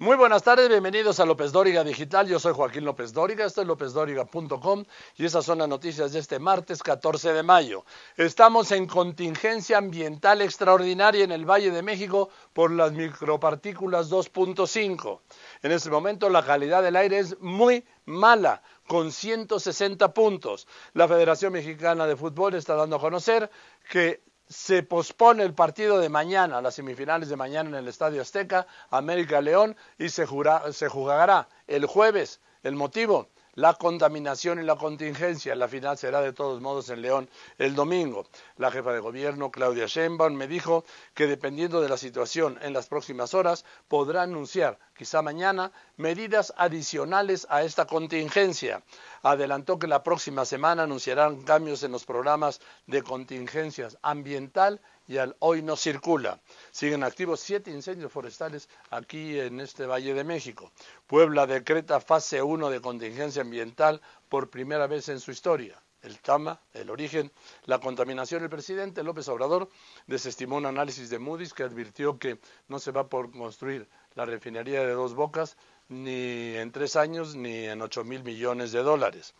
Muy buenas tardes, bienvenidos a López Dóriga Digital. Yo soy Joaquín López Dóriga, esto es lópezdóriga.com y esas son las noticias de este martes 14 de mayo. Estamos en contingencia ambiental extraordinaria en el Valle de México por las micropartículas 2.5. En este momento la calidad del aire es muy mala con 160 puntos. La Federación Mexicana de Fútbol está dando a conocer que se pospone el partido de mañana, las semifinales de mañana en el Estadio Azteca, América León, y se, se jugará el jueves. El motivo, la contaminación y la contingencia. La final será de todos modos en León el domingo. La jefa de gobierno, Claudia Sheinbaum, me dijo que dependiendo de la situación en las próximas horas podrá anunciar, quizá mañana, medidas adicionales a esta contingencia. Adelantó que la próxima semana anunciarán cambios en los programas de contingencias ambiental y al hoy no circula. Siguen activos siete incendios forestales aquí en este Valle de México. Puebla decreta fase 1 de contingencia ambiental por primera vez en su historia. El TAMA, el origen, la contaminación. El presidente López Obrador desestimó un análisis de Moody's que advirtió que no se va por construir la refinería de dos bocas ni en tres años ni en ocho mil millones de dólares.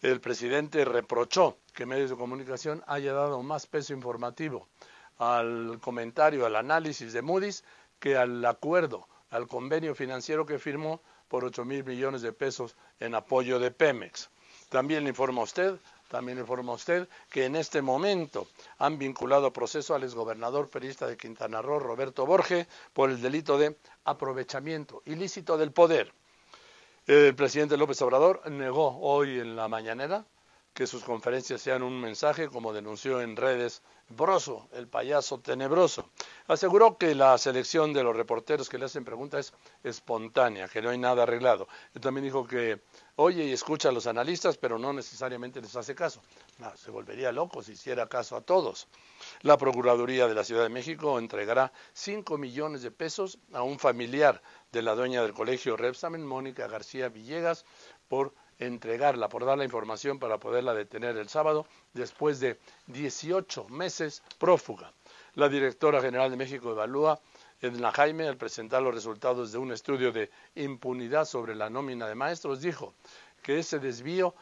El presidente reprochó que medios de comunicación haya dado más peso informativo al comentario, al análisis de Moody's que al acuerdo, al convenio financiero que firmó por 8 mil millones de pesos en apoyo de Pemex. También le informa usted, también informa usted que en este momento han vinculado a proceso al exgobernador periodista de Quintana Roo, Roberto Borges, por el delito de aprovechamiento ilícito del poder. El presidente López Obrador negó hoy en la mañanera que sus conferencias sean un mensaje, como denunció en redes Broso, el payaso tenebroso. Aseguró que la selección de los reporteros que le hacen preguntas es espontánea, que no hay nada arreglado. Él también dijo que oye y escucha a los analistas, pero no necesariamente les hace caso. se volvería loco si hiciera caso a todos. La Procuraduría de la Ciudad de México entregará 5 millones de pesos a un familiar de la dueña del colegio Repsamen, Mónica García Villegas, por entregarla, por dar la información para poderla detener el sábado, después de 18 meses prófuga. La directora general de México evalúa Edna Jaime, al presentar los resultados de un estudio de impunidad sobre la nómina de maestros, dijo que ese desvío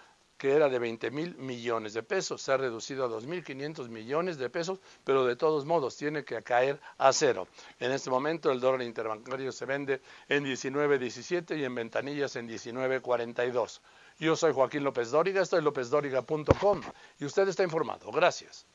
que era de 20 mil millones de pesos. Se ha reducido a 2.500 millones de pesos, pero de todos modos tiene que caer a cero. En este momento el dólar interbancario se vende en 19.17 y en ventanillas en 19.42. Yo soy Joaquín López Dóriga, estoy lópezdóriga.com y usted está informado. Gracias.